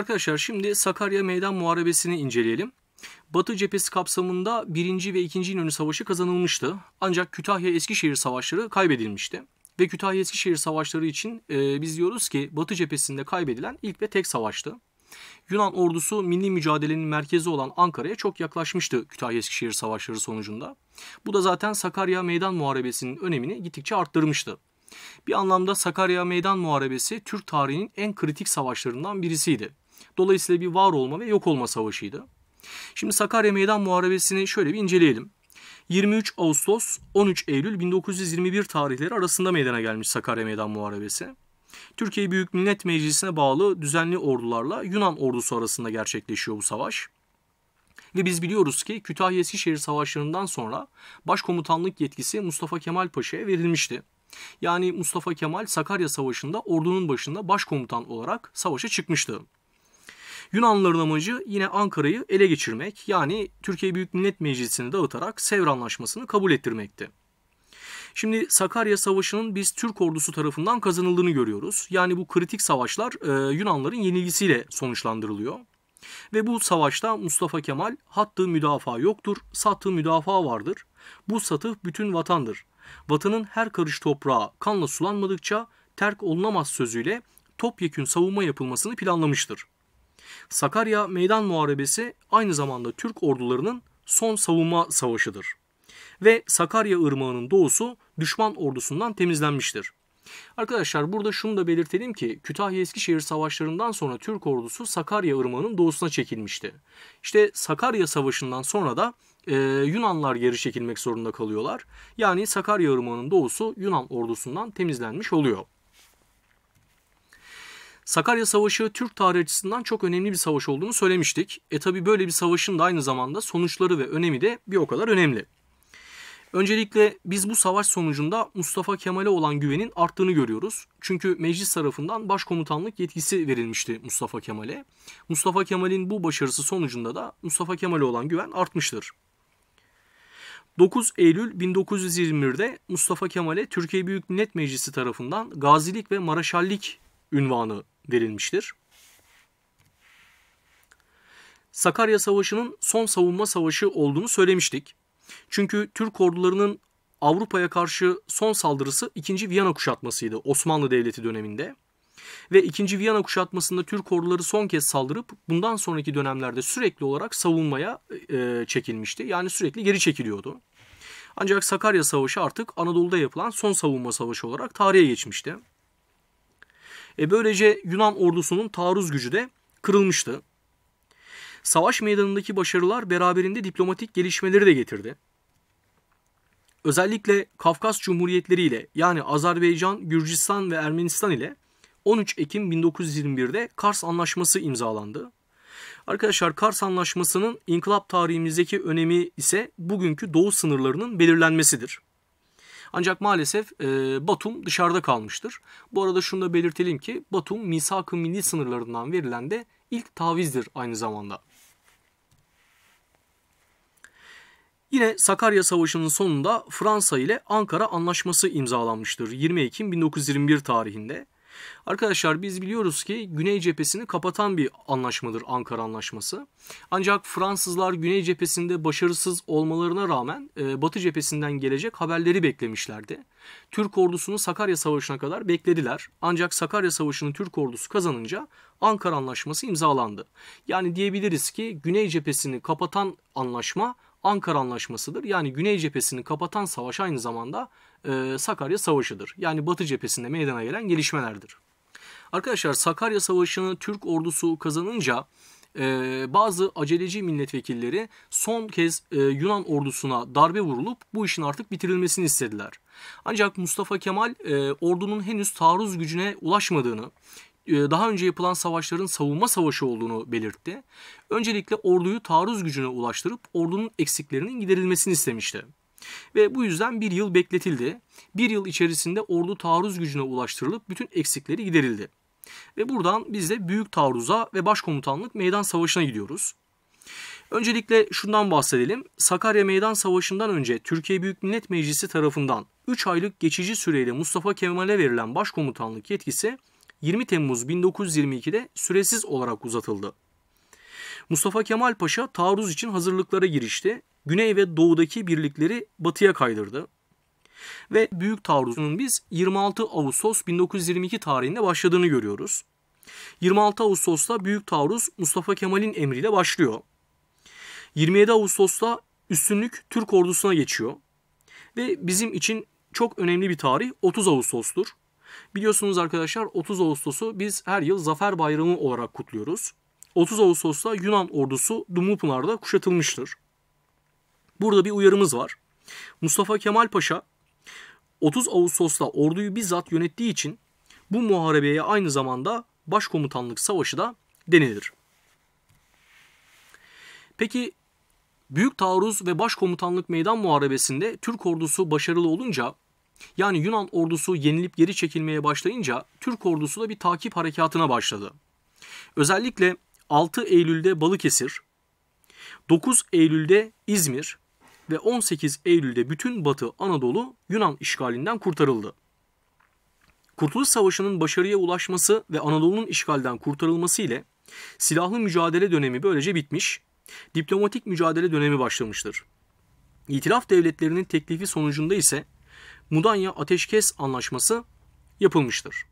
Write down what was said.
Arkadaşlar şimdi Sakarya Meydan Muharebesi'ni inceleyelim. Batı cephesi kapsamında 1. ve 2. İnönü Savaşı kazanılmıştı. Ancak Kütahya-Eskişehir Savaşları kaybedilmişti. Ve Kütahya-Eskişehir Savaşları için e, biz diyoruz ki Batı cephesinde kaybedilen ilk ve tek savaştı. Yunan ordusu milli mücadelenin merkezi olan Ankara'ya çok yaklaşmıştı Kütahya-Eskişehir Savaşları sonucunda. Bu da zaten Sakarya Meydan Muharebesi'nin önemini gittikçe arttırmıştı. Bir anlamda Sakarya Meydan Muharebesi Türk tarihinin en kritik savaşlarından birisiydi. Dolayısıyla bir var olma ve yok olma savaşıydı. Şimdi Sakarya Meydan Muharebesi'ni şöyle bir inceleyelim. 23 Ağustos 13 Eylül 1921 tarihleri arasında meydana gelmiş Sakarya Meydan Muharebesi. Türkiye Büyük Millet Meclisi'ne bağlı düzenli ordularla Yunan ordusu arasında gerçekleşiyor bu savaş. Ve biz biliyoruz ki Kütahya-Eskişehir savaşlarından sonra başkomutanlık yetkisi Mustafa Kemal Paşa'ya verilmişti. Yani Mustafa Kemal Sakarya Savaşı'nda ordunun başında başkomutan olarak savaşa çıkmıştı. Yunanlıların amacı yine Ankara'yı ele geçirmek yani Türkiye Büyük Millet Meclisi'ni dağıtarak Sevr Anlaşması'nı kabul ettirmekti. Şimdi Sakarya Savaşı'nın biz Türk ordusu tarafından kazanıldığını görüyoruz. Yani bu kritik savaşlar e, Yunanların yenilgisiyle sonuçlandırılıyor. Ve bu savaşta Mustafa Kemal hattı müdafaa yoktur, satı müdafaa vardır. Bu satıh bütün vatandır. Vatanın her karış toprağı kanla sulanmadıkça terk olunamaz sözüyle topyekün savunma yapılmasını planlamıştır. Sakarya Meydan Muharebesi aynı zamanda Türk ordularının son savunma savaşıdır. Ve Sakarya Irmağı'nın doğusu düşman ordusundan temizlenmiştir. Arkadaşlar burada şunu da belirtelim ki Kütahya-Eskişehir savaşlarından sonra Türk ordusu Sakarya Irmağı'nın doğusuna çekilmişti. İşte Sakarya Savaşı'ndan sonra da e, Yunanlar geri çekilmek zorunda kalıyorlar. Yani Sakarya Irmağı'nın doğusu Yunan ordusundan temizlenmiş oluyor. Sakarya Savaşı Türk tarihi açısından çok önemli bir savaş olduğunu söylemiştik. E tabi böyle bir savaşın da aynı zamanda sonuçları ve önemi de bir o kadar önemli. Öncelikle biz bu savaş sonucunda Mustafa Kemal'e olan güvenin arttığını görüyoruz. Çünkü meclis tarafından başkomutanlık yetkisi verilmişti Mustafa Kemal'e. Mustafa Kemal'in bu başarısı sonucunda da Mustafa Kemal'e olan güven artmıştır. 9 Eylül 1921'de Mustafa Kemal'e Türkiye Büyük Millet Meclisi tarafından gazilik ve maraşallik ünvanı verilmiştir. Sakarya Savaşı'nın son savunma savaşı olduğunu söylemiştik. Çünkü Türk ordularının Avrupa'ya karşı son saldırısı 2. Viyana kuşatmasıydı Osmanlı Devleti döneminde. Ve 2. Viyana kuşatmasında Türk orduları son kez saldırıp bundan sonraki dönemlerde sürekli olarak savunmaya e, çekilmişti. Yani sürekli geri çekiliyordu. Ancak Sakarya Savaşı artık Anadolu'da yapılan son savunma savaşı olarak tarihe geçmişti. E, böylece Yunan ordusunun taarruz gücü de kırılmıştı. Savaş meydanındaki başarılar beraberinde diplomatik gelişmeleri de getirdi. Özellikle Kafkas Cumhuriyetleri ile yani Azerbaycan, Gürcistan ve Ermenistan ile 13 Ekim 1921'de Kars Anlaşması imzalandı. Arkadaşlar Kars Anlaşması'nın inkılap tarihimizdeki önemi ise bugünkü doğu sınırlarının belirlenmesidir. Ancak maalesef e, Batum dışarıda kalmıştır. Bu arada şunu da belirtelim ki Batum misak-ı milli sınırlarından verilen de ilk tavizdir aynı zamanda. Yine Sakarya Savaşı'nın sonunda Fransa ile Ankara Anlaşması imzalanmıştır 20 Ekim 1921 tarihinde. Arkadaşlar biz biliyoruz ki Güney cephesini kapatan bir anlaşmadır Ankara Anlaşması. Ancak Fransızlar Güney cephesinde başarısız olmalarına rağmen e, Batı cephesinden gelecek haberleri beklemişlerdi. Türk ordusunu Sakarya Savaşı'na kadar beklediler. Ancak Sakarya Savaşı'nı Türk ordusu kazanınca Ankara Anlaşması imzalandı. Yani diyebiliriz ki Güney cephesini kapatan anlaşma Ankara Anlaşması'dır. Yani Güney cephesini kapatan savaş aynı zamanda e, Sakarya Savaşı'dır. Yani Batı cephesinde meydana gelen gelişmelerdir. Arkadaşlar Sakarya Savaşı'nı Türk ordusu kazanınca e, bazı aceleci milletvekilleri son kez e, Yunan ordusuna darbe vurulup bu işin artık bitirilmesini istediler. Ancak Mustafa Kemal e, ordunun henüz taarruz gücüne ulaşmadığını, e, daha önce yapılan savaşların savunma savaşı olduğunu belirtti. Öncelikle orduyu taarruz gücüne ulaştırıp ordunun eksiklerinin giderilmesini istemişti. Ve bu yüzden bir yıl bekletildi. Bir yıl içerisinde ordu taarruz gücüne ulaştırılıp bütün eksikleri giderildi. Ve buradan biz de büyük taarruza ve başkomutanlık meydan savaşına gidiyoruz. Öncelikle şundan bahsedelim. Sakarya Meydan Savaşı'ndan önce Türkiye Büyük Millet Meclisi tarafından 3 aylık geçici süreyle Mustafa Kemal'e verilen başkomutanlık yetkisi 20 Temmuz 1922'de süresiz olarak uzatıldı. Mustafa Kemal Paşa taarruz için hazırlıklara girişti. Güney ve doğudaki birlikleri batıya kaydırdı. Ve büyük taarruzunun biz 26 Ağustos 1922 tarihinde başladığını görüyoruz. 26 Ağustos'ta büyük taarruz Mustafa Kemal'in emriyle başlıyor. 27 Ağustos'ta üstünlük Türk ordusuna geçiyor. Ve bizim için çok önemli bir tarih 30 Ağustos'tur. Biliyorsunuz arkadaşlar 30 Ağustos'u biz her yıl Zafer Bayramı olarak kutluyoruz. 30 Ağustos'ta Yunan ordusu Dumlupınar'da kuşatılmıştır. Burada bir uyarımız var. Mustafa Kemal Paşa 30 Ağustos'ta orduyu bizzat yönettiği için bu muharebeye aynı zamanda başkomutanlık savaşı da denilir. Peki Büyük Taarruz ve Başkomutanlık Meydan Muharebesi'nde Türk ordusu başarılı olunca yani Yunan ordusu yenilip geri çekilmeye başlayınca Türk ordusu da bir takip harekatına başladı. Özellikle 6 Eylül'de Balıkesir, 9 Eylül'de İzmir ve 18 Eylül'de bütün Batı Anadolu Yunan işgalinden kurtarıldı. Kurtuluş Savaşı'nın başarıya ulaşması ve Anadolu'nun işgalden kurtarılması ile silahlı mücadele dönemi böylece bitmiş, diplomatik mücadele dönemi başlamıştır. İtilaf devletlerinin teklifi sonucunda ise Mudanya Ateşkes Anlaşması yapılmıştır.